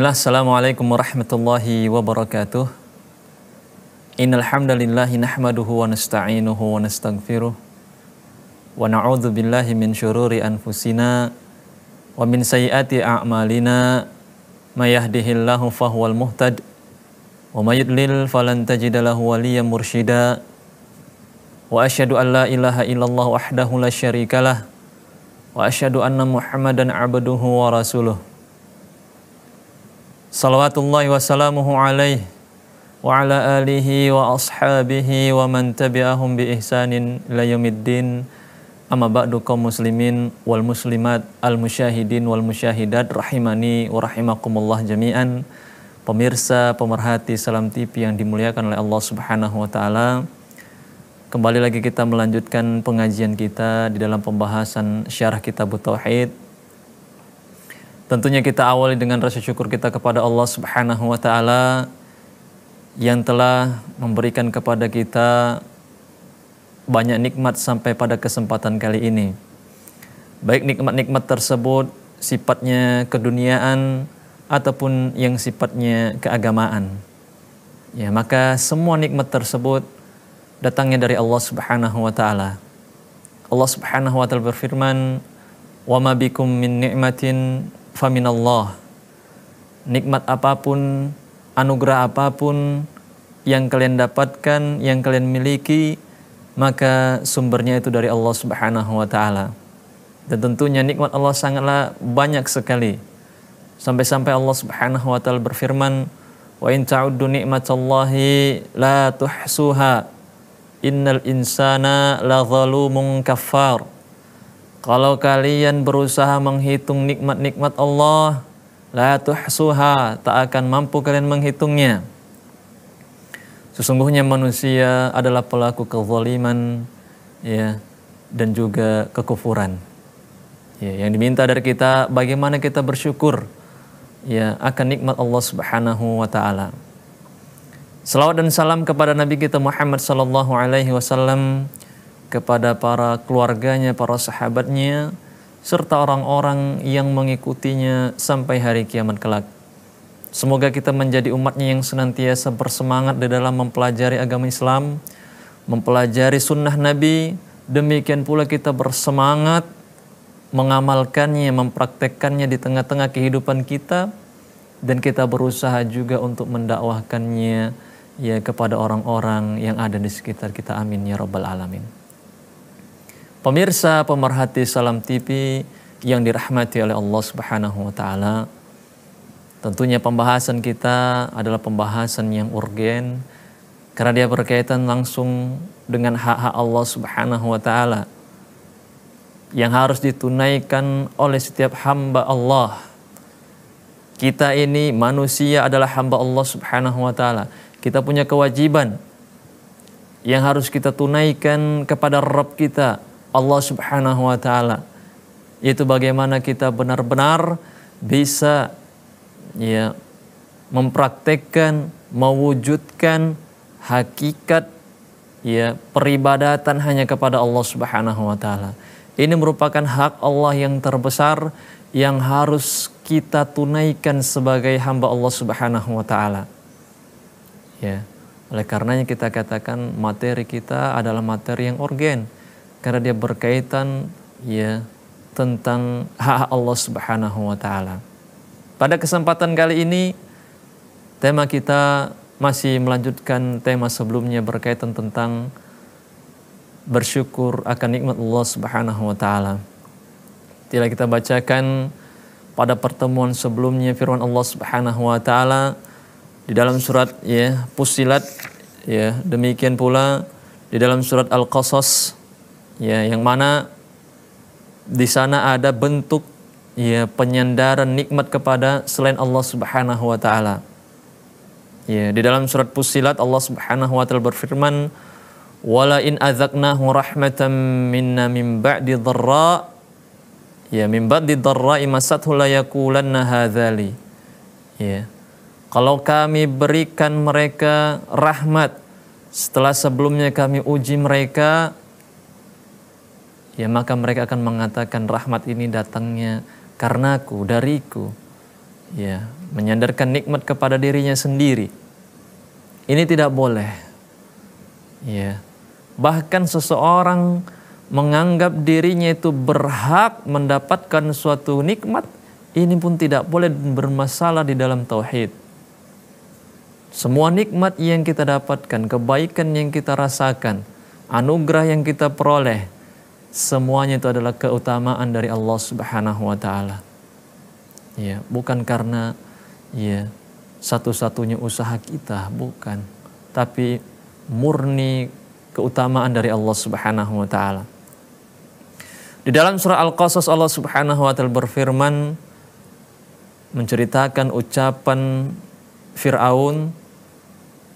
Bismillah, Assalamualaikum warahmatullahi wabarakatuh. Innal hamdalillahi nahmaduhu wa nasta'inuhu wa nastaghfiruh wa na'udzu billahi min syururi anfusina wa min sayyiati a'malina may yahdihillahu fahuwal muhtad wa may yudlil falan tajid lahu wa asyhadu an la ilaha illallah wahdahu la syarikalah wa asyhadu anna muhammadan 'abduhu wa rasuluh Salawatullahi salamuhu alaih wa ala alihi wa ashabihi wa man tabi'ahum bi ihsanin la yamiddin Amma ba'du kaum muslimin wal muslimat al musyahidin wal musyahidat rahimani wa rahimakumullah jami'an. Pemirsa pemerhati Salam TV yang dimuliakan oleh Allah Subhanahu wa taala. Kembali lagi kita melanjutkan pengajian kita di dalam pembahasan syarah kitab Tauhid Tentunya kita awali dengan rasa syukur kita kepada Allah Subhanahu wa taala yang telah memberikan kepada kita banyak nikmat sampai pada kesempatan kali ini. Baik nikmat-nikmat tersebut sifatnya keduniaan ataupun yang sifatnya keagamaan. Ya, maka semua nikmat tersebut datangnya dari Allah Subhanahu wa taala. Allah Subhanahu wa taala berfirman, "Wa ma bikum min ni'matin faminallah. Nikmat apapun, anugerah apapun yang kalian dapatkan, yang kalian miliki, maka sumbernya itu dari Allah Subhanahu wa taala. Dan tentunya nikmat Allah sangatlah banyak sekali. Sampai-sampai Allah Subhanahu wa taala berfirman, "Wa in ta'uddu ni'matallahi la tuhsuha. Innal insana la zalumun kaffar." Kalau kalian berusaha menghitung nikmat-nikmat Allah, la tuhsuha, tak akan mampu kalian menghitungnya. Sesungguhnya manusia adalah pelaku kezaliman ya dan juga kekufuran. Ya, yang diminta dari kita bagaimana kita bersyukur ya akan nikmat Allah Subhanahu wa taala. Salawat dan salam kepada Nabi kita Muhammad sallallahu alaihi wasallam kepada para keluarganya, para sahabatnya, serta orang-orang yang mengikutinya sampai hari kiamat kelak. Semoga kita menjadi umatnya yang senantiasa bersemangat di dalam mempelajari agama Islam, mempelajari sunnah Nabi, demikian pula kita bersemangat mengamalkannya, mempraktekkannya di tengah-tengah kehidupan kita, dan kita berusaha juga untuk mendakwahkannya ya kepada orang-orang yang ada di sekitar kita. Amin ya robbal alamin. Pemirsa pemerhati Salam TV yang dirahmati oleh Allah Subhanahu wa taala. Tentunya pembahasan kita adalah pembahasan yang urgen karena dia berkaitan langsung dengan hak-hak Allah Subhanahu wa taala yang harus ditunaikan oleh setiap hamba Allah. Kita ini manusia adalah hamba Allah Subhanahu wa taala. Kita punya kewajiban yang harus kita tunaikan kepada Rabb kita Allah Subhanahu wa taala. Yaitu bagaimana kita benar-benar bisa ya mempraktekkan, mewujudkan hakikat ya peribadatan hanya kepada Allah Subhanahu wa taala. Ini merupakan hak Allah yang terbesar yang harus kita tunaikan sebagai hamba Allah Subhanahu wa taala. Ya. Oleh karenanya kita katakan materi kita adalah materi yang organ karena dia berkaitan ya tentang hak Allah Subhanahu wa taala. Pada kesempatan kali ini tema kita masih melanjutkan tema sebelumnya berkaitan tentang bersyukur akan nikmat Allah Subhanahu wa taala. Tidak kita bacakan pada pertemuan sebelumnya firman Allah Subhanahu wa taala di dalam surat ya Fusilat ya demikian pula di dalam surat Al-Qasas ya yang mana di sana ada bentuk ya penyandaran nikmat kepada selain Allah Subhanahu wa taala. Ya, di dalam surat Fusilat Allah Subhanahu wa taala berfirman, "Wala in azaqnahu rahmatan minna min ba'di dharra" Ya, min ba'di dharra imasathu la yaqulanna hadzali. Ya. Kalau kami berikan mereka rahmat setelah sebelumnya kami uji mereka ya maka mereka akan mengatakan rahmat ini datangnya karenaku, dariku. Ya, menyandarkan nikmat kepada dirinya sendiri. Ini tidak boleh. Ya. Bahkan seseorang menganggap dirinya itu berhak mendapatkan suatu nikmat, ini pun tidak boleh bermasalah di dalam tauhid. Semua nikmat yang kita dapatkan, kebaikan yang kita rasakan, anugerah yang kita peroleh, Semuanya itu adalah keutamaan dari Allah Subhanahu wa taala. Ya, bukan karena ya satu-satunya usaha kita, bukan, tapi murni keutamaan dari Allah Subhanahu wa taala. Di dalam surah Al-Qasas Allah Subhanahu wa taala berfirman menceritakan ucapan Firaun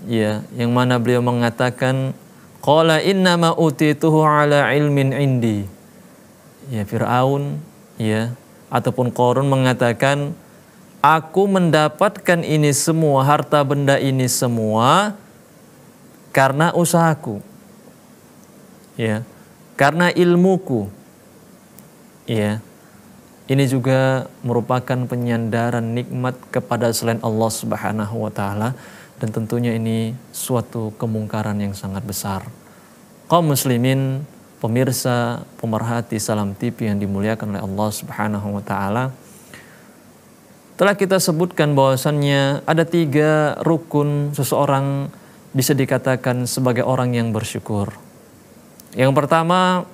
ya yang mana beliau mengatakan Qala innama utituhu ala ilmin indi. Ya Fir'aun ya ataupun Korun mengatakan aku mendapatkan ini semua harta benda ini semua karena usahaku. Ya. Karena ilmuku. Ya. Ini juga merupakan penyandaran nikmat kepada selain Allah Subhanahu wa taala dan tentunya ini suatu kemungkaran yang sangat besar. Kaum muslimin, pemirsa, pemerhati Salam TV yang dimuliakan oleh Allah Subhanahu wa taala. Telah kita sebutkan bahwasannya ada tiga rukun seseorang bisa dikatakan sebagai orang yang bersyukur. Yang pertama,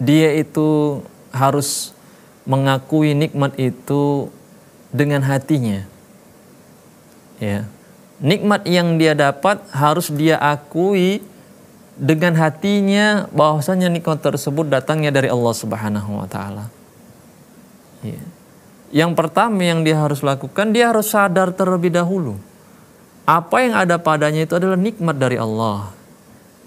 dia itu harus mengakui nikmat itu dengan hatinya. Ya nikmat yang dia dapat harus dia akui dengan hatinya bahwasanya nikmat tersebut datangnya dari Allah Subhanahu wa taala. Ya. Yang pertama yang dia harus lakukan, dia harus sadar terlebih dahulu. Apa yang ada padanya itu adalah nikmat dari Allah.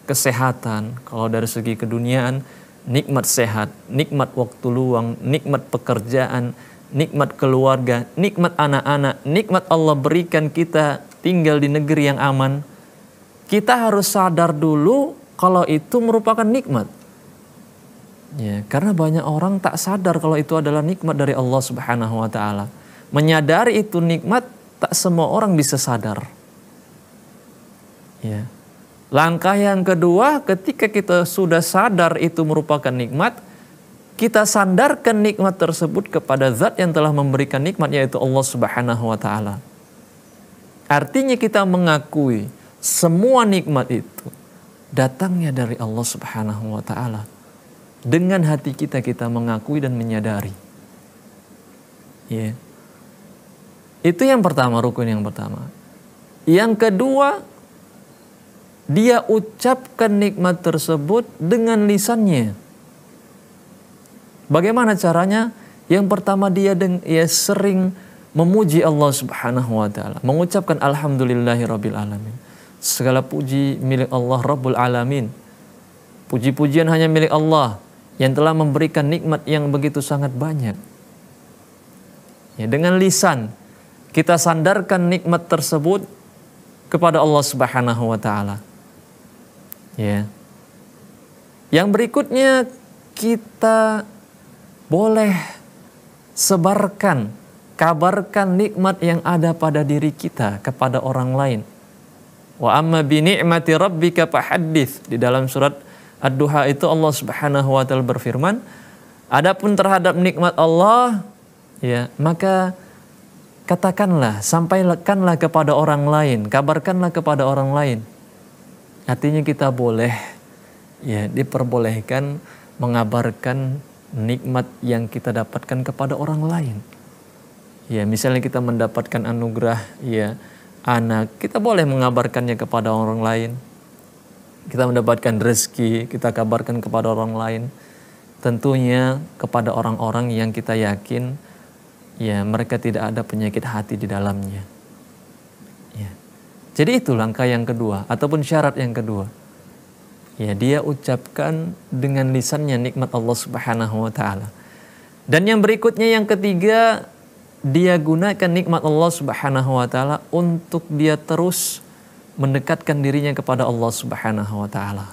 Kesehatan, kalau dari segi keduniaan, nikmat sehat, nikmat waktu luang, nikmat pekerjaan, nikmat keluarga, nikmat anak-anak, nikmat Allah berikan kita tinggal di negeri yang aman, kita harus sadar dulu kalau itu merupakan nikmat. Ya, karena banyak orang tak sadar kalau itu adalah nikmat dari Allah Subhanahu wa taala. Menyadari itu nikmat tak semua orang bisa sadar. Ya. Langkah yang kedua ketika kita sudah sadar itu merupakan nikmat, kita sandarkan nikmat tersebut kepada zat yang telah memberikan nikmat yaitu Allah Subhanahu wa taala. Artinya kita mengakui semua nikmat itu datangnya dari Allah Subhanahu wa taala. Dengan hati kita kita mengakui dan menyadari. Ya. Yeah. Itu yang pertama rukun yang pertama. Yang kedua dia ucapkan nikmat tersebut dengan lisannya. Bagaimana caranya? Yang pertama dia ya sering memuji Allah Subhanahu wa taala, mengucapkan alhamdulillahirabbil alamin. Segala puji milik Allah Rabbul Alamin. Puji-pujian hanya milik Allah yang telah memberikan nikmat yang begitu sangat banyak. Ya, dengan lisan kita sandarkan nikmat tersebut kepada Allah Subhanahu wa taala. Ya. Yang berikutnya kita boleh sebarkan kabarkan nikmat yang ada pada diri kita kepada orang lain. Wa amma bi ni'mati rabbika fahaddits. Di dalam surat Ad-Duha itu Allah Subhanahu wa taala berfirman, adapun terhadap nikmat Allah ya, maka katakanlah, sampaikanlah kepada orang lain, kabarkanlah kepada orang lain. Artinya kita boleh ya diperbolehkan mengabarkan nikmat yang kita dapatkan kepada orang lain. Ya, misalnya kita mendapatkan anugerah ya anak, kita boleh mengabarkannya kepada orang lain. Kita mendapatkan rezeki, kita kabarkan kepada orang lain. Tentunya kepada orang-orang yang kita yakin ya mereka tidak ada penyakit hati di dalamnya. Ya. Jadi itu langkah yang kedua ataupun syarat yang kedua. Ya, dia ucapkan dengan lisannya nikmat Allah Subhanahu wa taala. Dan yang berikutnya yang ketiga dia gunakan nikmat Allah Subhanahu wa taala untuk dia terus mendekatkan dirinya kepada Allah Subhanahu wa taala.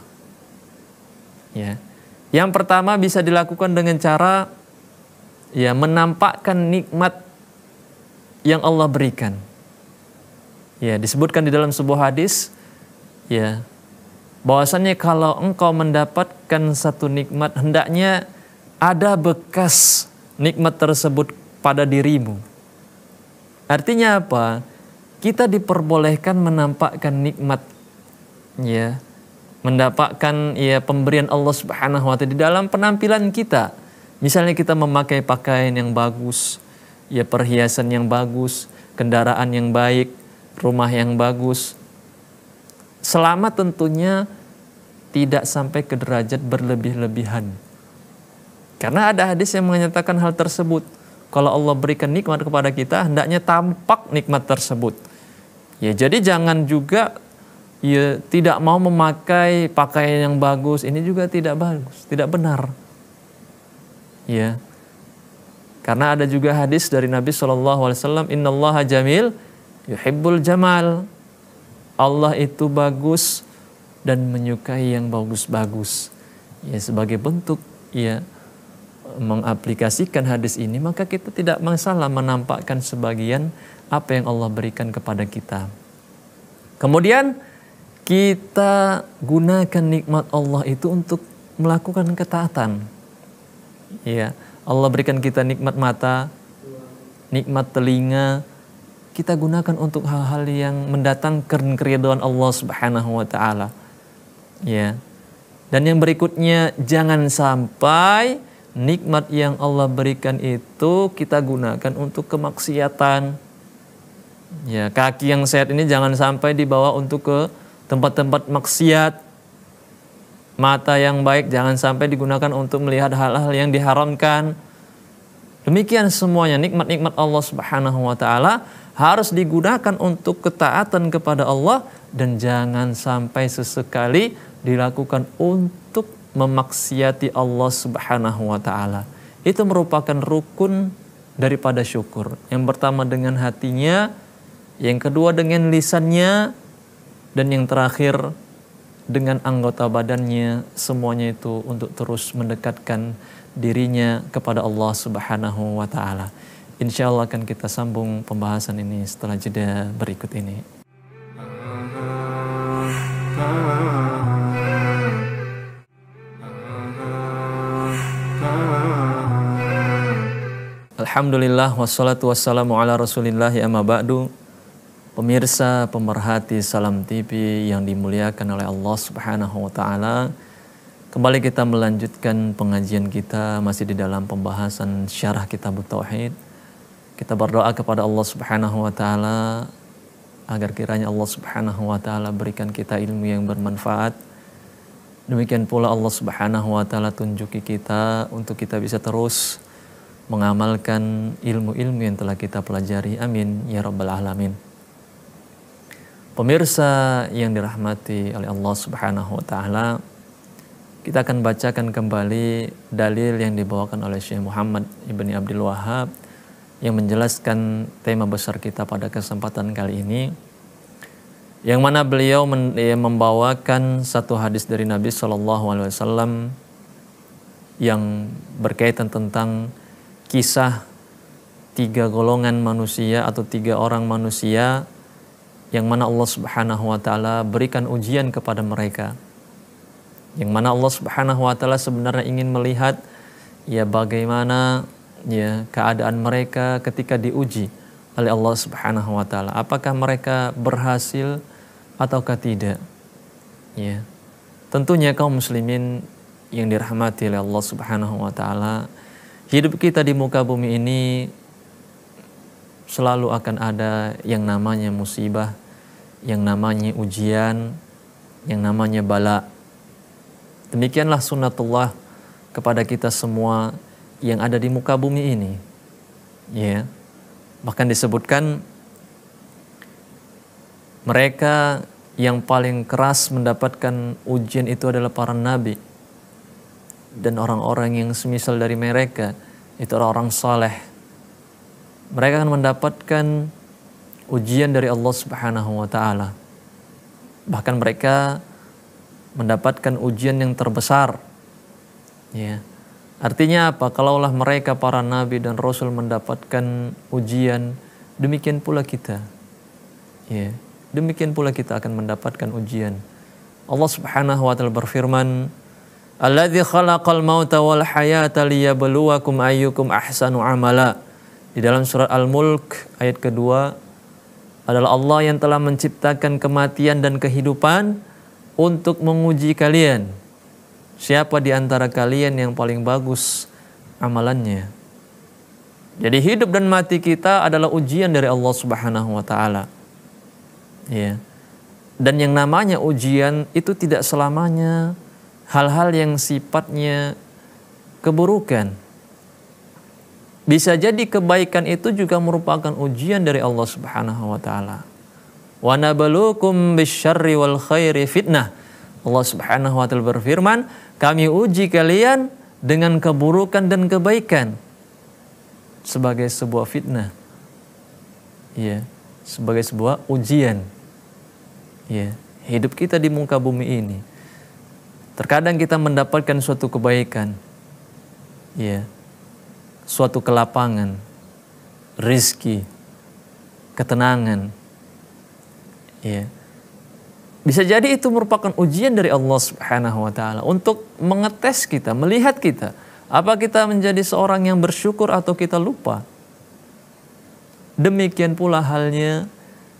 Ya. Yang pertama bisa dilakukan dengan cara ya menampakkan nikmat yang Allah berikan. Ya, disebutkan di dalam sebuah hadis ya bahwasannya kalau engkau mendapatkan satu nikmat hendaknya ada bekas nikmat tersebut pada dirimu. Artinya apa? Kita diperbolehkan menampakkan nikmat ya, mendapatkan ya pemberian Allah Subhanahu wa taala di dalam penampilan kita. Misalnya kita memakai pakaian yang bagus, ya perhiasan yang bagus, kendaraan yang baik, rumah yang bagus. Selama tentunya tidak sampai ke derajat berlebih-lebihan. Karena ada hadis yang menyatakan hal tersebut. Kalau Allah berikan nikmat kepada kita, hendaknya tampak nikmat tersebut. Ya, jadi jangan juga ya tidak mau memakai pakaian yang bagus, ini juga tidak bagus, tidak benar. Ya. Karena ada juga hadis dari Nabi saw alaihi wasallam, jamil yuhibbul jamal." Allah itu bagus dan menyukai yang bagus-bagus. Ya sebagai bentuk ya mengaplikasikan hadis ini maka kita tidak masalah menampakkan sebagian apa yang Allah berikan kepada kita. Kemudian kita gunakan nikmat Allah itu untuk melakukan ketaatan. Ya, Allah berikan kita nikmat mata, nikmat telinga, kita gunakan untuk hal-hal yang mendatangkan keridhaan Allah Subhanahu wa taala. Ya. Dan yang berikutnya jangan sampai nikmat yang Allah berikan itu kita gunakan untuk kemaksiatan. Ya, kaki yang sehat ini jangan sampai dibawa untuk ke tempat-tempat maksiat. Mata yang baik jangan sampai digunakan untuk melihat hal-hal yang diharamkan. Demikian semuanya nikmat-nikmat Allah Subhanahu wa taala harus digunakan untuk ketaatan kepada Allah dan jangan sampai sesekali dilakukan untuk memaksiati Allah Subhanahu wa taala. Itu merupakan rukun daripada syukur. Yang pertama dengan hatinya, yang kedua dengan lisannya, dan yang terakhir dengan anggota badannya. Semuanya itu untuk terus mendekatkan dirinya kepada Allah Subhanahu wa taala. Insya Allah akan kita sambung pembahasan ini setelah jeda berikut ini. Ah, ah, ah. Alhamdulillah wassalatu wassalamu ala rasulillah ya ba'du Pemirsa pemerhati Salam TV yang dimuliakan oleh Allah subhanahu wa ta'ala Kembali kita melanjutkan pengajian kita masih di dalam pembahasan syarah kitab Tauhid Kita berdoa kepada Allah subhanahu wa ta'ala Agar kiranya Allah subhanahu wa ta'ala berikan kita ilmu yang bermanfaat Demikian pula Allah subhanahu wa ta'ala tunjuki kita untuk kita bisa terus mengamalkan ilmu-ilmu yang telah kita pelajari. Amin ya rabbal alamin. Pemirsa yang dirahmati oleh Allah Subhanahu wa taala, kita akan bacakan kembali dalil yang dibawakan oleh Syekh Muhammad Ibni Abdul Wahab yang menjelaskan tema besar kita pada kesempatan kali ini yang mana beliau eh, membawakan satu hadis dari Nabi Shallallahu Alaihi Wasallam yang berkaitan tentang kisah tiga golongan manusia atau tiga orang manusia yang mana Allah Subhanahu wa taala berikan ujian kepada mereka. Yang mana Allah Subhanahu wa taala sebenarnya ingin melihat ya bagaimana ya keadaan mereka ketika diuji oleh Allah Subhanahu wa taala. Apakah mereka berhasil ataukah tidak? Ya. Tentunya kaum muslimin yang dirahmati oleh Allah Subhanahu wa taala hidup kita di muka bumi ini selalu akan ada yang namanya musibah, yang namanya ujian, yang namanya bala. Demikianlah sunnatullah kepada kita semua yang ada di muka bumi ini. Ya. Yeah. Bahkan disebutkan mereka yang paling keras mendapatkan ujian itu adalah para nabi dan orang-orang yang semisal dari mereka itu orang-orang saleh. Mereka akan mendapatkan ujian dari Allah Subhanahu wa taala. Bahkan mereka mendapatkan ujian yang terbesar. Ya. Artinya apa? Kalaulah mereka para nabi dan rasul mendapatkan ujian, demikian pula kita. Ya. Demikian pula kita akan mendapatkan ujian. Allah Subhanahu wa taala berfirman, Alladzi khalaqal mauta wal hayata liyabluwakum ayyukum ahsanu amala. Di dalam surat Al-Mulk ayat kedua adalah Allah yang telah menciptakan kematian dan kehidupan untuk menguji kalian. Siapa di antara kalian yang paling bagus amalannya? Jadi hidup dan mati kita adalah ujian dari Allah Subhanahu wa taala. Ya. Dan yang namanya ujian itu tidak selamanya hal-hal yang sifatnya keburukan. Bisa jadi kebaikan itu juga merupakan ujian dari Allah Subhanahu wa taala. Wa nabluukum bisyarri wal khairi fitnah. Allah Subhanahu wa taala berfirman, kami uji kalian dengan keburukan dan kebaikan sebagai sebuah fitnah. Ya, sebagai sebuah ujian. Ya, hidup kita di muka bumi ini Terkadang kita mendapatkan suatu kebaikan, ya, suatu kelapangan, rizki, ketenangan, ya. Bisa jadi itu merupakan ujian dari Allah Subhanahu wa taala untuk mengetes kita, melihat kita, apa kita menjadi seorang yang bersyukur atau kita lupa. Demikian pula halnya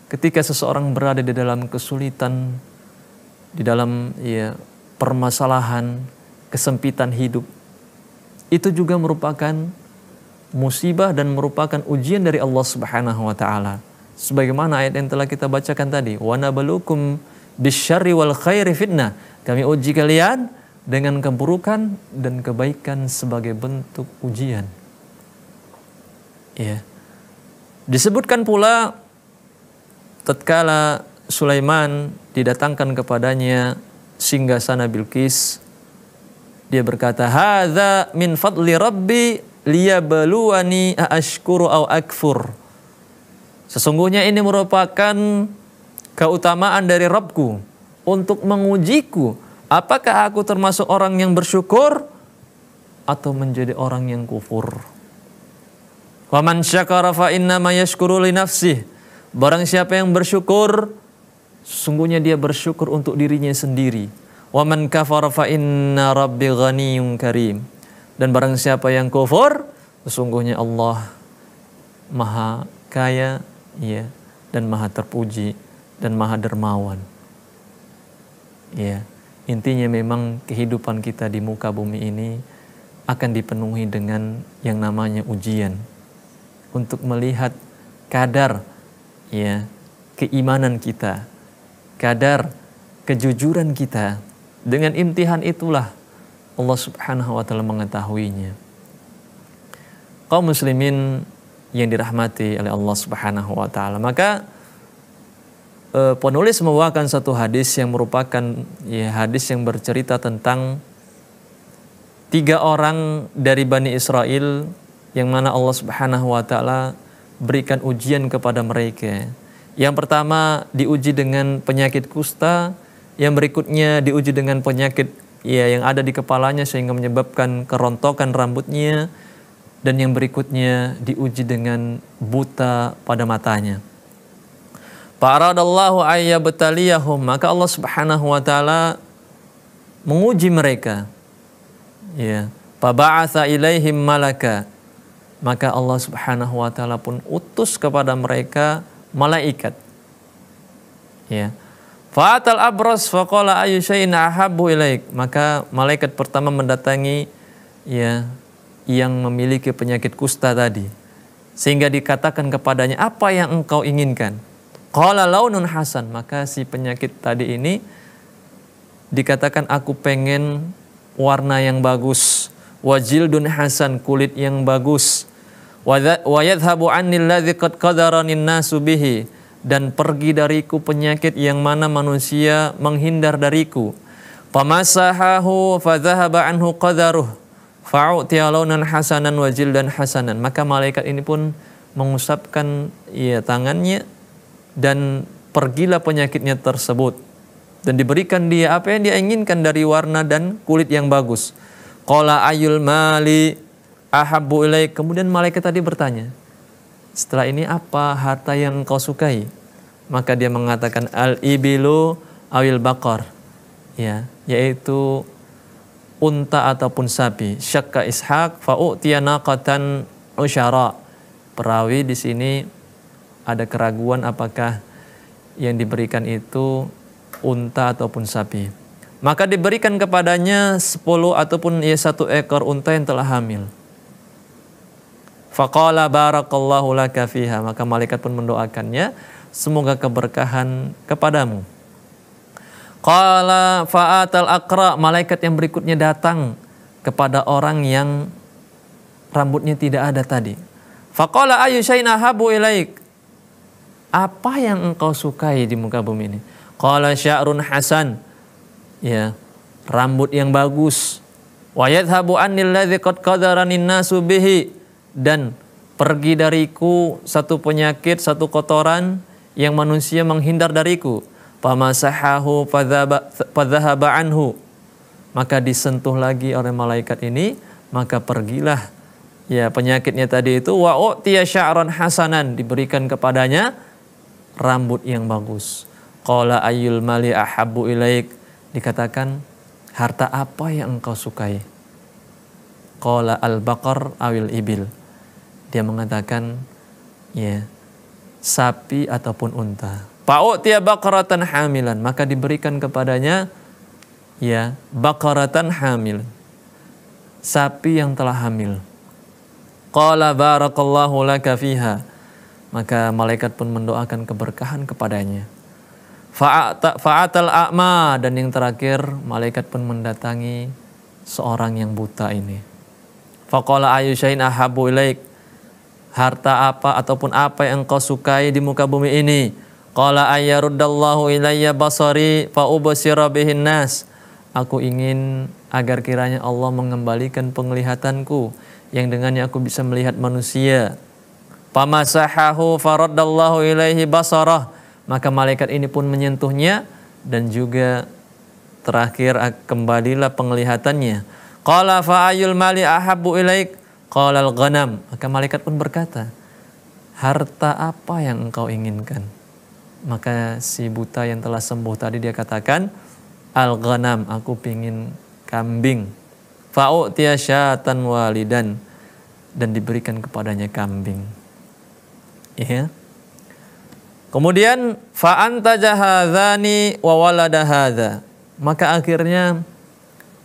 ketika seseorang berada di dalam kesulitan, di dalam ya permasalahan, kesempitan hidup. Itu juga merupakan musibah dan merupakan ujian dari Allah Subhanahu wa taala. Sebagaimana ayat yang telah kita bacakan tadi, wa nabalukum bisyarri wal khairi fitnah. Kami uji kalian dengan keburukan dan kebaikan sebagai bentuk ujian. Ya. Disebutkan pula tatkala Sulaiman didatangkan kepadanya sana Bilqis. Dia berkata, "Hadza min fadli Rabbi liyabluwani aashkuru au akfur." Sesungguhnya ini merupakan keutamaan dari Rabbku untuk mengujiku apakah aku termasuk orang yang bersyukur atau menjadi orang yang kufur. Wa man syakara fa innama yashkuru li nafsihi Barang siapa yang bersyukur, Sungguhnya dia bersyukur untuk dirinya sendiri. Wa man kafara fa inna rabbi ghaniyyun karim. Dan barang siapa yang kufur, sesungguhnya Allah maha kaya ya, dan maha terpuji dan maha dermawan. Ya, intinya memang kehidupan kita di muka bumi ini akan dipenuhi dengan yang namanya ujian untuk melihat kadar ya keimanan kita kadar kejujuran kita. Dengan imtihan itulah Allah Subhanahu wa taala mengetahuinya. Kaum muslimin yang dirahmati oleh Allah Subhanahu wa taala. Maka e, penulis membawakan satu hadis yang merupakan ya, hadis yang bercerita tentang tiga orang dari Bani Israel yang mana Allah Subhanahu wa taala berikan ujian kepada mereka yang pertama diuji dengan penyakit kusta, yang berikutnya diuji dengan penyakit ya yang ada di kepalanya sehingga menyebabkan kerontokan rambutnya dan yang berikutnya diuji dengan buta pada matanya. Faradallahu ayyabtaliyahum maka Allah Subhanahu wa taala menguji mereka. Ya, fabaatha ilaihim malaka. Maka Allah Subhanahu wa taala pun utus kepada mereka malaikat. Ya. Fa'atal abros faqala ayu ahabu ilaiq Maka malaikat pertama mendatangi ya yang memiliki penyakit kusta tadi. Sehingga dikatakan kepadanya, apa yang engkau inginkan? Qala launun hasan. Maka si penyakit tadi ini dikatakan aku pengen warna yang bagus. Wajildun hasan, kulit yang bagus wa yadhhabu anni alladhi qad qadarani nasu bihi dan pergi dariku penyakit yang mana manusia menghindar dariku famasahahu fadhahaba anhu qadaruh fa'utiya launan hasanan wa jildan hasanan maka malaikat ini pun mengusapkan ya tangannya dan pergilah penyakitnya tersebut dan diberikan dia apa yang dia inginkan dari warna dan kulit yang bagus qala ayul mali ahabu ilaih. Kemudian malaikat tadi bertanya, setelah ini apa harta yang engkau sukai? Maka dia mengatakan al ibilu awil bakor. Ya, yaitu unta ataupun sapi. Syakka Ishaq fa'u'tiya naqatan usyara. Perawi di sini ada keraguan apakah yang diberikan itu unta ataupun sapi. Maka diberikan kepadanya 10 ataupun ya satu ekor unta yang telah hamil. Faqala barakallahu laka fiha. Maka malaikat pun mendoakannya, semoga keberkahan kepadamu. Qala fa'atal akra. Malaikat yang berikutnya datang kepada orang yang rambutnya tidak ada tadi. Faqala ayu syai'na habu ilaik. Apa yang engkau sukai di muka bumi ini? Qala sya'run hasan. Ya, rambut yang bagus. Wa habu anilah alladhi qad qadarani nasu bihi dan pergi dariku satu penyakit, satu kotoran yang manusia menghindar dariku. Pamasahahu fadzahaba anhu. Maka disentuh lagi oleh malaikat ini, maka pergilah ya penyakitnya tadi itu wa utiya sya'ran hasanan diberikan kepadanya rambut yang bagus. Qala ayyul mali ahabbu ilaik dikatakan harta apa yang engkau sukai? Qala al-baqar awil ibil dia mengatakan, ya, sapi ataupun unta. Pa'u'tiya bakaratan hamilan. Maka diberikan kepadanya, ya, bakaratan hamil, Sapi yang telah hamil. Qala barakallahu laka fiha. Maka malaikat pun mendoakan keberkahan kepadanya. Fa'atal a'ma. Dan yang terakhir, malaikat pun mendatangi seorang yang buta ini. Faqala ayushain syai'in ahabu ilaik harta apa ataupun apa yang engkau sukai di muka bumi ini. Qala ayyaruddallahu ilayya basari fa ubsira bihin nas. Aku ingin agar kiranya Allah mengembalikan penglihatanku yang dengannya aku bisa melihat manusia. Pamasahahu faraddallahu ilaihi basarah. Maka malaikat ini pun menyentuhnya dan juga terakhir kembalilah penglihatannya. Qala fa ayyul mali ahabbu ilaika Qalal ghanam. Maka malaikat pun berkata, harta apa yang engkau inginkan? Maka si buta yang telah sembuh tadi dia katakan, al ghanam, aku pingin kambing. Fa'u'tiya syatan walidan. Dan diberikan kepadanya kambing. Ya. Yeah. Kemudian fa'anta jahadhani wa waladahadha Maka akhirnya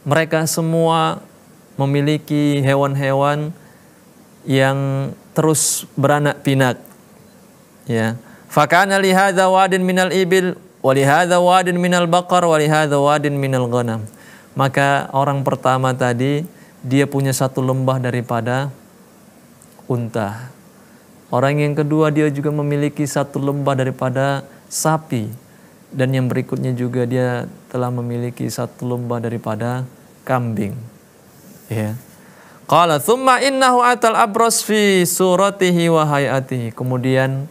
mereka semua memiliki hewan-hewan yang terus beranak pinak. Ya. Fakana li hadza wadin minal ibil wa li hadza wadin minal baqar wa li wadin minal ghanam. Maka orang pertama tadi dia punya satu lembah daripada unta. Orang yang kedua dia juga memiliki satu lembah daripada sapi dan yang berikutnya juga dia telah memiliki satu lembah daripada kambing. Ya. Yeah. Qala thumma innahu atal abros fi suratihi wa hayatihi. Kemudian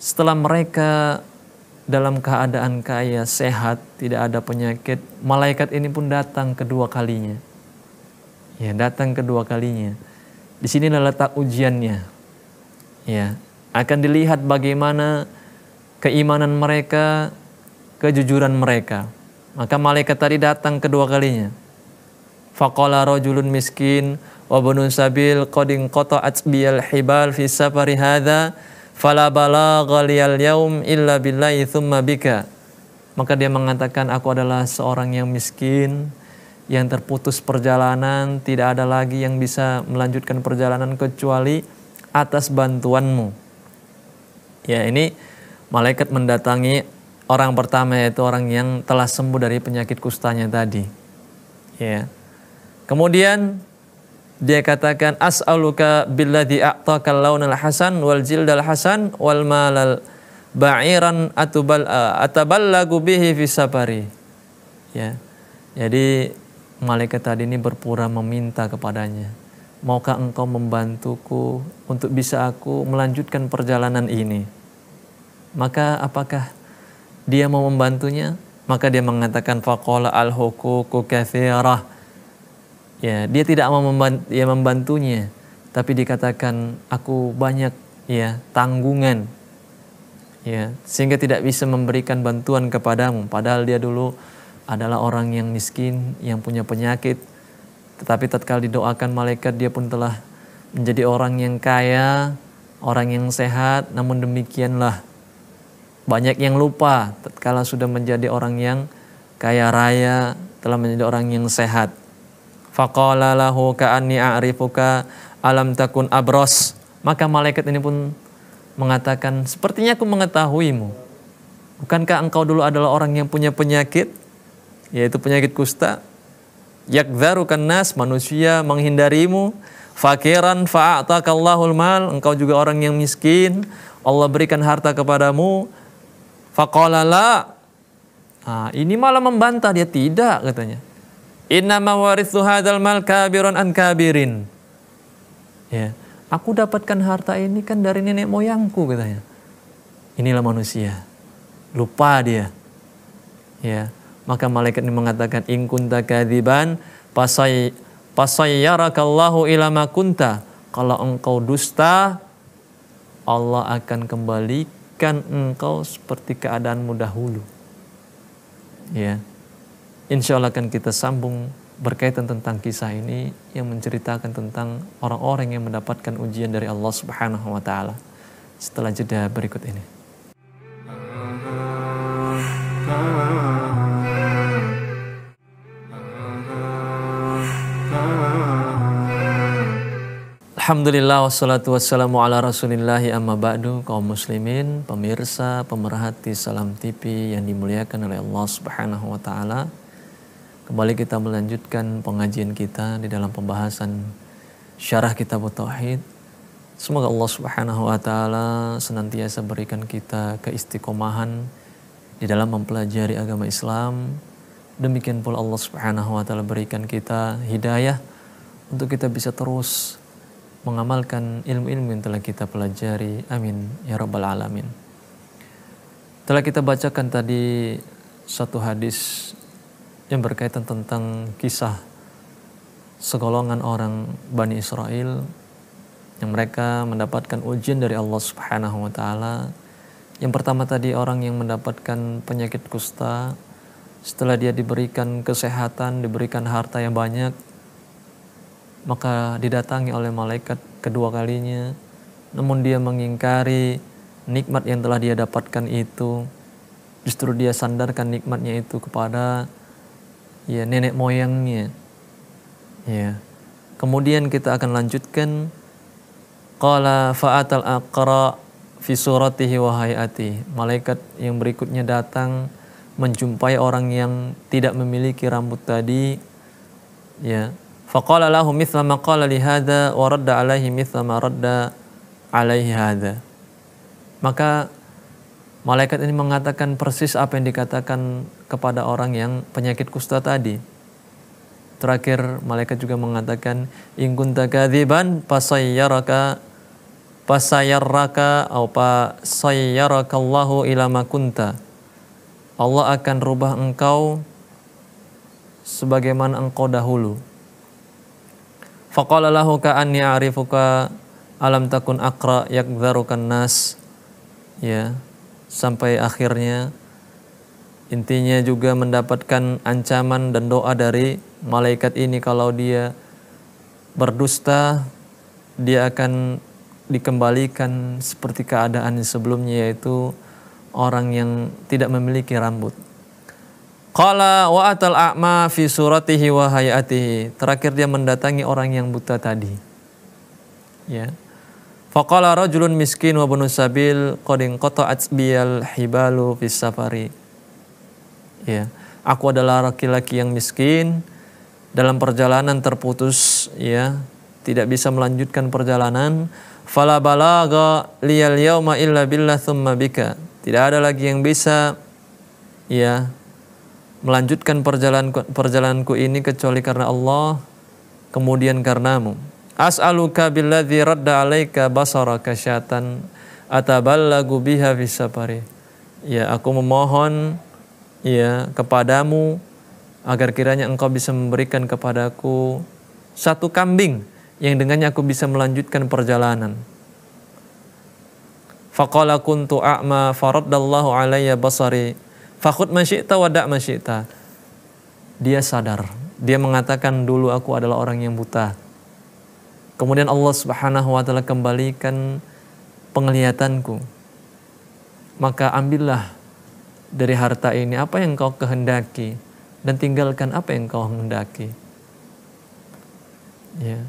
setelah mereka dalam keadaan kaya, sehat, tidak ada penyakit, malaikat ini pun datang kedua kalinya. Ya, datang kedua kalinya. Di sini letak ujiannya. Ya, akan dilihat bagaimana keimanan mereka, kejujuran mereka. Maka malaikat tadi datang kedua kalinya. Faqala rajulun miskin wa bunun sabil koding koto biyal hibal fi safari hadha fala balagha liyal yaum illa billahi thumma bika. Maka dia mengatakan aku adalah seorang yang miskin yang terputus perjalanan, tidak ada lagi yang bisa melanjutkan perjalanan kecuali atas bantuanmu. Ya, ini malaikat mendatangi orang pertama yaitu orang yang telah sembuh dari penyakit kustanya tadi. Ya. Kemudian dia katakan as'aluka billadhi a'taka launal hasan wal jildal hasan wal malal ba'iran atubal eh, ataballagu bihi fi safari. Ya. Jadi malaikat tadi ini berpura meminta kepadanya. Maukah engkau membantuku untuk bisa aku melanjutkan perjalanan ini? Maka apakah dia mau membantunya? Maka dia mengatakan faqala al-huququ katsirah ya dia tidak mau membantu, ya membantunya tapi dikatakan aku banyak ya tanggungan ya sehingga tidak bisa memberikan bantuan kepadamu padahal dia dulu adalah orang yang miskin yang punya penyakit tetapi tatkala didoakan malaikat dia pun telah menjadi orang yang kaya orang yang sehat namun demikianlah banyak yang lupa tatkala sudah menjadi orang yang kaya raya telah menjadi orang yang sehat Faqala lahu ka'anni a'rifuka alam takun abros. Maka malaikat ini pun mengatakan, sepertinya aku mengetahuimu. Bukankah engkau dulu adalah orang yang punya penyakit, yaitu penyakit kusta? Yakdharukan nas, manusia menghindarimu. Fakiran fa'atakallahul mal, engkau juga orang yang miskin. Allah berikan harta kepadamu. la Nah, ini malah membantah dia tidak katanya. Inna mawarithu hadal mal kabirun an kabirin. Ya, aku dapatkan harta ini kan dari nenek moyangku katanya. Inilah manusia. Lupa dia. Ya, maka malaikat ini mengatakan in kunta kadziban pasay pasayyarakallahu ila ma kunta. Kalau engkau dusta, Allah akan kembalikan engkau seperti keadaanmu dahulu. Ya. Insya Allah akan kita sambung berkaitan tentang kisah ini yang menceritakan tentang orang-orang yang mendapatkan ujian dari Allah Subhanahu wa taala setelah jeda berikut ini. Alhamdulillah wassalatu wassalamu ala rasulillahi amma ba'du kaum muslimin, pemirsa, pemerhati Salam TV yang dimuliakan oleh Allah Subhanahu wa taala. Kembali kita melanjutkan pengajian kita di dalam pembahasan syarah kitab Tauhid. Semoga Allah Subhanahu wa taala senantiasa berikan kita keistiqomahan di dalam mempelajari agama Islam. Demikian pula Allah Subhanahu wa taala berikan kita hidayah untuk kita bisa terus mengamalkan ilmu-ilmu yang telah kita pelajari. Amin ya rabbal alamin. Telah kita bacakan tadi satu hadis yang berkaitan tentang kisah segolongan orang Bani Israel yang mereka mendapatkan ujian dari Allah Subhanahu wa taala. Yang pertama tadi orang yang mendapatkan penyakit kusta setelah dia diberikan kesehatan, diberikan harta yang banyak, maka didatangi oleh malaikat kedua kalinya. Namun dia mengingkari nikmat yang telah dia dapatkan itu. Justru dia sandarkan nikmatnya itu kepada ya nenek moyangnya. Ya. Kemudian kita akan lanjutkan qala fa'atal aqra fi suratihi wa hayati. Malaikat yang berikutnya datang menjumpai orang yang tidak memiliki rambut tadi ya faqala lahu mithla ma qala li hadza wa radda alaihi mithla ma radda alaihi hadza maka malaikat ini mengatakan persis apa yang dikatakan kepada orang yang penyakit kusta tadi. Terakhir malaikat juga mengatakan in kunta kadziban fasayyaraka fasayyaraka au Allahu ila ma kunta. Allah akan rubah engkau sebagaimana engkau dahulu. Faqala lahu ka'anni a'rifuka alam takun akra yakdharukan nas. Ya, sampai akhirnya Intinya juga mendapatkan ancaman dan doa dari malaikat ini kalau dia berdusta dia akan dikembalikan seperti keadaan sebelumnya yaitu orang yang tidak memiliki rambut. Qala wa atal a'ma fi suratihi wa hayatihi. Terakhir dia mendatangi orang yang buta tadi. Ya. Faqala rajulun miskin wa bunu sabil qad inqata'at hibalu fis safari ya aku adalah laki-laki yang miskin dalam perjalanan terputus ya tidak bisa melanjutkan perjalanan fala balaga liyal yauma illa billah thumma bika tidak ada lagi yang bisa ya melanjutkan perjalanan perjalananku ini kecuali karena Allah kemudian karenamu as'aluka billadzi radda alaika basaraka syatan ataballagu biha fi safari ya aku memohon ya kepadamu agar kiranya engkau bisa memberikan kepadaku satu kambing yang dengannya aku bisa melanjutkan perjalanan. Faqala kuntu a'ma faraddallahu alayya basari fakhud masyita wadak masyita. Dia sadar. Dia mengatakan dulu aku adalah orang yang buta. Kemudian Allah Subhanahu wa taala kembalikan penglihatanku. Maka ambillah dari harta ini apa yang kau kehendaki dan tinggalkan apa yang kau hendaki. Ya,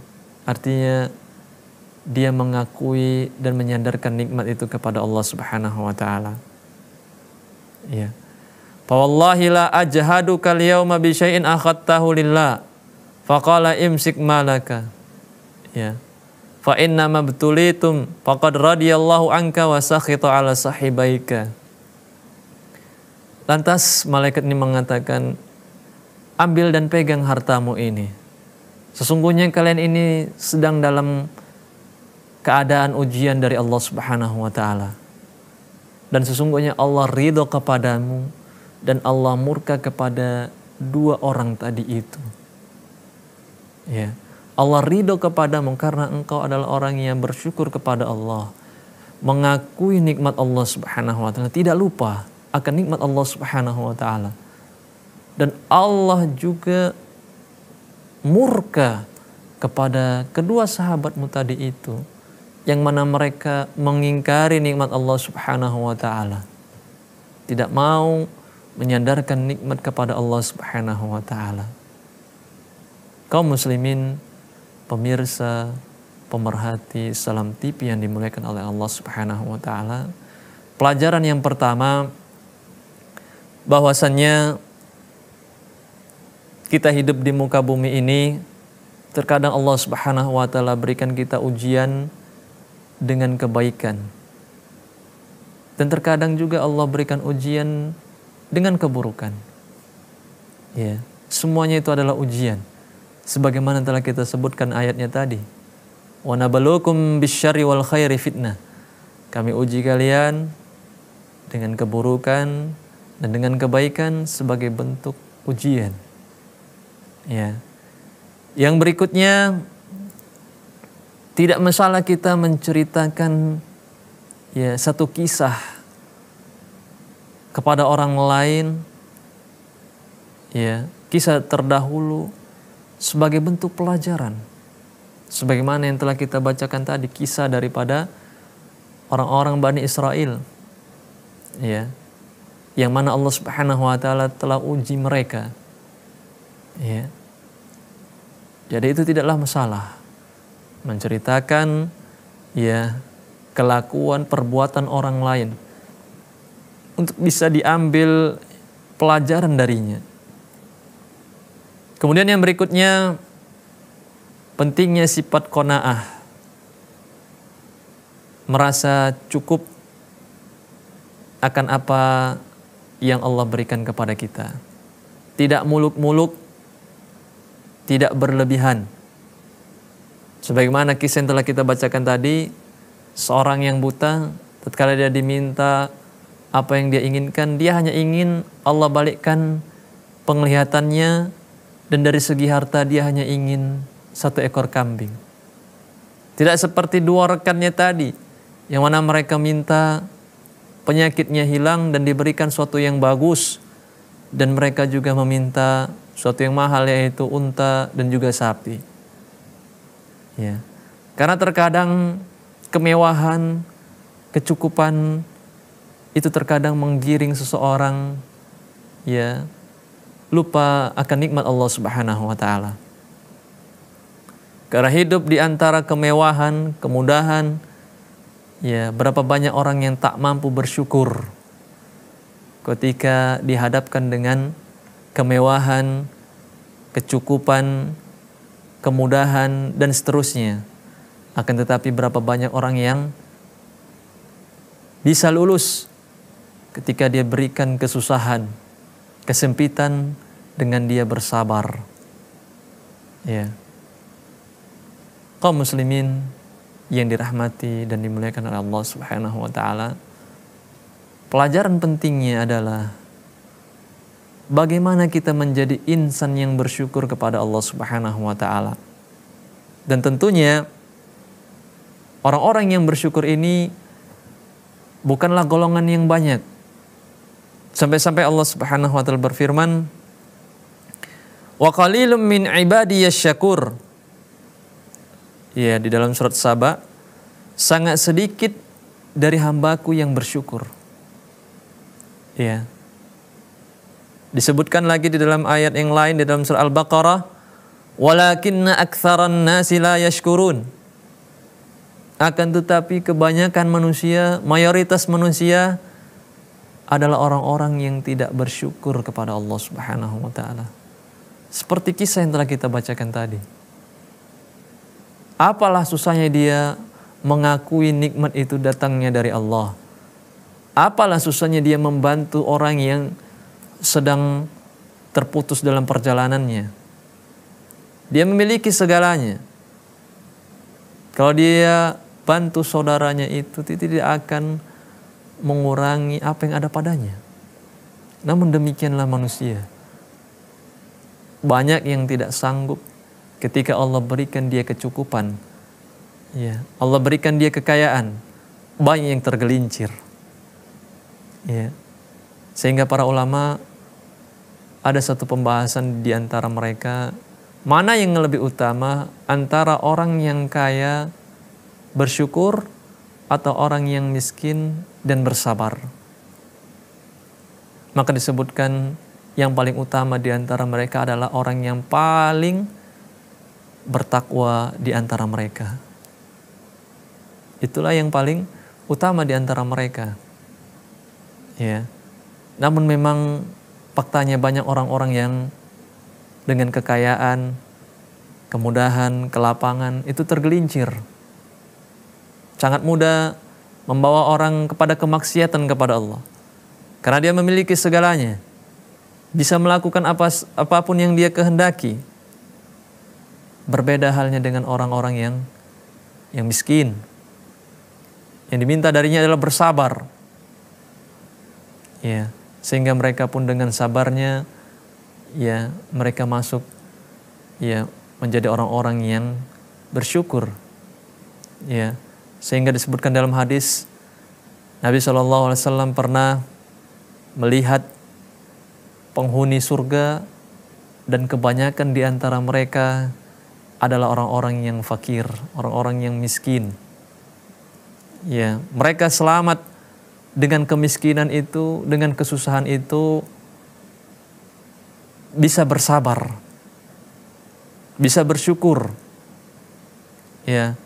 artinya dia mengakui dan menyandarkan nikmat itu kepada Allah Subhanahu wa taala. Ya. wallahi la ajhadu kal yauma bi syai'in akhadtahu lillah. Faqala imsik malaka. Ya. Fa inna mabtulitum faqad radiyallahu anka wa sakhita ala sahibaika. Lantas malaikat ini mengatakan, ambil dan pegang hartamu ini. Sesungguhnya kalian ini sedang dalam keadaan ujian dari Allah Subhanahu wa taala. Dan sesungguhnya Allah ridho kepadamu dan Allah murka kepada dua orang tadi itu. Ya. Allah ridho kepadamu karena engkau adalah orang yang bersyukur kepada Allah. Mengakui nikmat Allah subhanahu wa ta'ala. Tidak lupa akan nikmat Allah Subhanahu wa taala. Dan Allah juga murka kepada kedua sahabatmu tadi itu yang mana mereka mengingkari nikmat Allah Subhanahu wa taala. Tidak mau menyandarkan nikmat kepada Allah Subhanahu wa taala. Kaum muslimin, pemirsa, pemerhati Salam tipi yang dimuliakan oleh Allah Subhanahu wa taala. Pelajaran yang pertama bahwasannya kita hidup di muka bumi ini terkadang Allah Subhanahu wa taala berikan kita ujian dengan kebaikan. Dan terkadang juga Allah berikan ujian dengan keburukan. Ya, semuanya itu adalah ujian. Sebagaimana telah kita sebutkan ayatnya tadi. Wa nabalukum bisyari wal khairi fitnah. Kami uji kalian dengan keburukan dan dengan kebaikan sebagai bentuk ujian. Ya. Yang berikutnya tidak masalah kita menceritakan ya satu kisah kepada orang lain ya kisah terdahulu sebagai bentuk pelajaran sebagaimana yang telah kita bacakan tadi kisah daripada orang-orang Bani Israel ya yang mana Allah Subhanahu wa taala telah uji mereka. Ya. Jadi itu tidaklah masalah menceritakan ya kelakuan perbuatan orang lain untuk bisa diambil pelajaran darinya. Kemudian yang berikutnya pentingnya sifat kona'ah merasa cukup akan apa yang Allah berikan kepada kita. Tidak muluk-muluk, tidak berlebihan. Sebagaimana kisah yang telah kita bacakan tadi, seorang yang buta, tatkala dia diminta apa yang dia inginkan, dia hanya ingin Allah balikkan penglihatannya dan dari segi harta dia hanya ingin satu ekor kambing. Tidak seperti dua rekannya tadi, yang mana mereka minta penyakitnya hilang dan diberikan suatu yang bagus dan mereka juga meminta suatu yang mahal yaitu unta dan juga sapi. Ya. Karena terkadang kemewahan, kecukupan itu terkadang menggiring seseorang ya lupa akan nikmat Allah Subhanahu wa taala. Karena hidup di antara kemewahan, kemudahan, Ya, berapa banyak orang yang tak mampu bersyukur ketika dihadapkan dengan kemewahan, kecukupan, kemudahan dan seterusnya. Akan tetapi berapa banyak orang yang bisa lulus ketika dia berikan kesusahan, kesempitan dengan dia bersabar. Ya. Kaum muslimin yang dirahmati dan dimuliakan oleh Allah Subhanahu wa taala. Pelajaran pentingnya adalah bagaimana kita menjadi insan yang bersyukur kepada Allah Subhanahu wa taala. Dan tentunya orang-orang yang bersyukur ini bukanlah golongan yang banyak. Sampai-sampai Allah Subhanahu wa taala berfirman, "Wa qalilum min ibadiyasy syakur." Ya, di dalam surat Saba, sangat sedikit dari hambaku yang bersyukur. Ya. Disebutkan lagi di dalam ayat yang lain di dalam surah Al-Baqarah, "Walakinna aktsaran nasi la yashkurun." Akan tetapi kebanyakan manusia, mayoritas manusia adalah orang-orang yang tidak bersyukur kepada Allah Subhanahu wa taala. Seperti kisah yang telah kita bacakan tadi. Apalah susahnya dia mengakui nikmat itu datangnya dari Allah. Apalah susahnya dia membantu orang yang sedang terputus dalam perjalanannya. Dia memiliki segalanya. Kalau dia bantu saudaranya itu tidak akan mengurangi apa yang ada padanya. Namun demikianlah manusia. Banyak yang tidak sanggup ketika Allah berikan dia kecukupan, ya, Allah berikan dia kekayaan, banyak yang tergelincir. Ya. Sehingga para ulama ada satu pembahasan di antara mereka, mana yang lebih utama antara orang yang kaya bersyukur atau orang yang miskin dan bersabar. Maka disebutkan yang paling utama di antara mereka adalah orang yang paling bertakwa di antara mereka. Itulah yang paling utama di antara mereka. Ya. Namun memang faktanya banyak orang-orang yang dengan kekayaan, kemudahan, kelapangan itu tergelincir. Sangat mudah membawa orang kepada kemaksiatan kepada Allah. Karena dia memiliki segalanya. Bisa melakukan apa apapun yang dia kehendaki, Berbeda halnya dengan orang-orang yang yang miskin. Yang diminta darinya adalah bersabar. Ya, sehingga mereka pun dengan sabarnya ya mereka masuk ya menjadi orang-orang yang bersyukur. Ya, sehingga disebutkan dalam hadis Nabi saw pernah melihat penghuni surga dan kebanyakan di antara mereka adalah orang-orang yang fakir, orang-orang yang miskin. Ya, mereka selamat dengan kemiskinan itu, dengan kesusahan itu bisa bersabar, bisa bersyukur. Ya.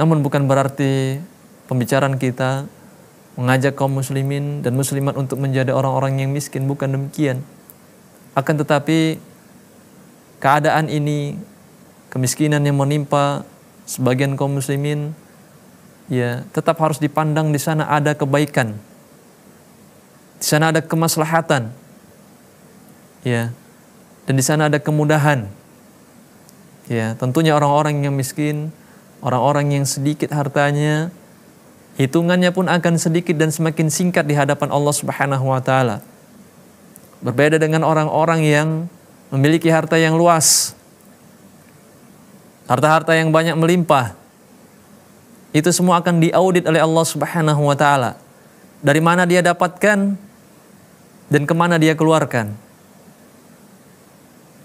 Namun bukan berarti pembicaraan kita mengajak kaum muslimin dan muslimat untuk menjadi orang-orang yang miskin bukan demikian. Akan tetapi keadaan ini kemiskinan yang menimpa sebagian kaum muslimin ya tetap harus dipandang di sana ada kebaikan. Di sana ada kemaslahatan. Ya. Dan di sana ada kemudahan. Ya, tentunya orang-orang yang miskin, orang-orang yang sedikit hartanya, hitungannya pun akan sedikit dan semakin singkat di hadapan Allah Subhanahu wa taala. Berbeda dengan orang-orang yang memiliki harta yang luas harta-harta yang banyak melimpah, itu semua akan diaudit oleh Allah Subhanahu wa taala. Dari mana dia dapatkan dan kemana dia keluarkan.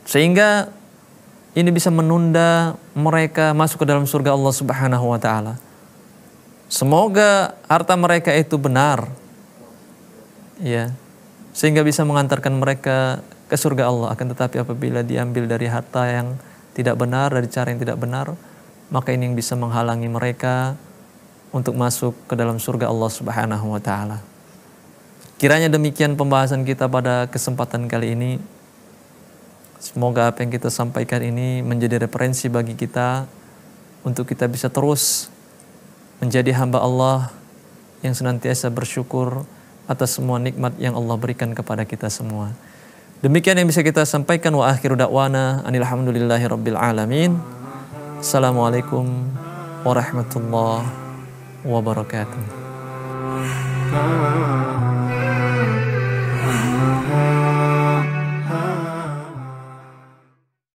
Sehingga ini bisa menunda mereka masuk ke dalam surga Allah Subhanahu wa taala. Semoga harta mereka itu benar. Ya. Sehingga bisa mengantarkan mereka ke surga Allah. Akan tetapi apabila diambil dari harta yang tidak benar, dari cara yang tidak benar, maka ini yang bisa menghalangi mereka untuk masuk ke dalam surga Allah Subhanahu wa taala. Kiranya demikian pembahasan kita pada kesempatan kali ini. Semoga apa yang kita sampaikan ini menjadi referensi bagi kita untuk kita bisa terus menjadi hamba Allah yang senantiasa bersyukur atas semua nikmat yang Allah berikan kepada kita semua. Demikian yang bisa kita sampaikan wa akhiru da'wana alhamdulillahi rabbil alamin. Assalamualaikum warahmatullahi wabarakatuh.